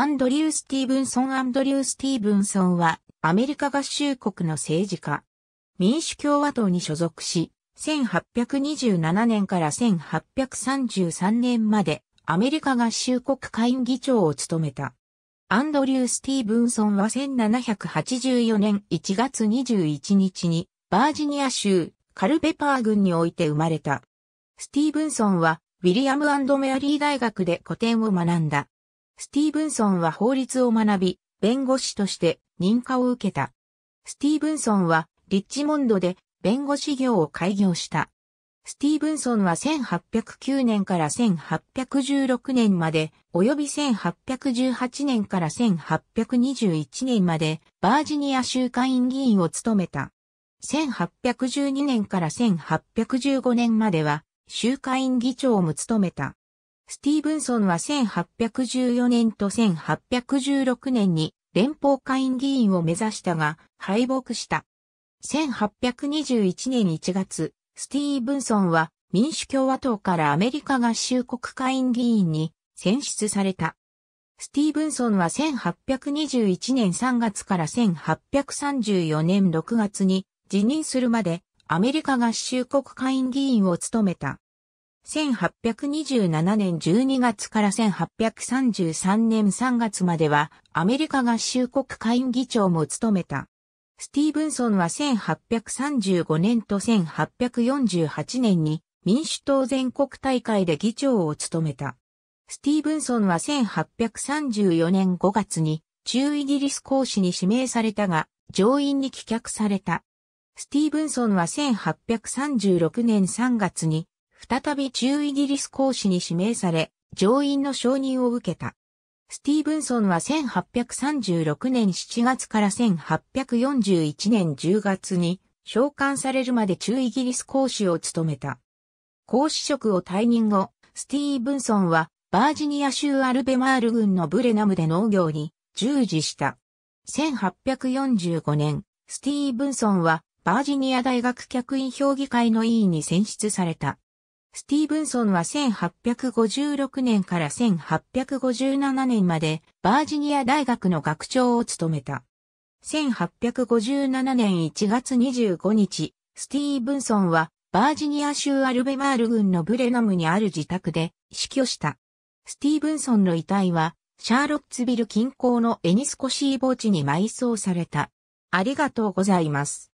アンドリュー・スティーブンソン・アンドリュー・スティーブンソンは、アメリカ合衆国の政治家。民主共和党に所属し、1827年から1833年まで、アメリカ合衆国会員議長を務めた。アンドリュー・スティーブンソンは1784年1月21日に、バージニア州、カルペパー郡において生まれた。スティーブンソンは、ウィリアムメアリー大学で古典を学んだ。スティーブンソンは法律を学び、弁護士として認可を受けた。スティーブンソンはリッチモンドで弁護士業を開業した。スティーブンソンは1809年から1816年まで、および1818年から1821年まで、バージニア州会院議員を務めた。1812年から1815年までは、州会院議長も務めた。スティーブンソンは1814年と1816年に連邦会院議員を目指したが敗北した。1821年1月、スティーブンソンは民主共和党からアメリカ合衆国会議員に選出された。スティーブンソンは1821年3月から1834年6月に辞任するまでアメリカ合衆国会議員を務めた。1827年12月から1833年3月まではアメリカ合衆国会議長も務めた。スティーブンソンは1835年と1848年に民主党全国大会で議長を務めた。スティーブンソンは1834年5月に中イギリス公使に指名されたが上院に棄却された。スティーブンソンは1836年3月に再び中イギリス公使に指名され、上院の承認を受けた。スティーブンソンは1836年7月から1841年10月に召喚されるまで中イギリス公使を務めた。公使職を退任後、スティーブンソンはバージニア州アルベマール郡のブレナムで農業に従事した。1845年、スティーブンソンはバージニア大学客員評議会の委員に選出された。スティーブンソンは1856年から1857年までバージニア大学の学長を務めた。1857年1月25日、スティーブンソンはバージニア州アルベマール郡のブレナムにある自宅で死去した。スティーブンソンの遺体はシャーロッツビル近郊のエニスコシー墓地に埋葬された。ありがとうございます。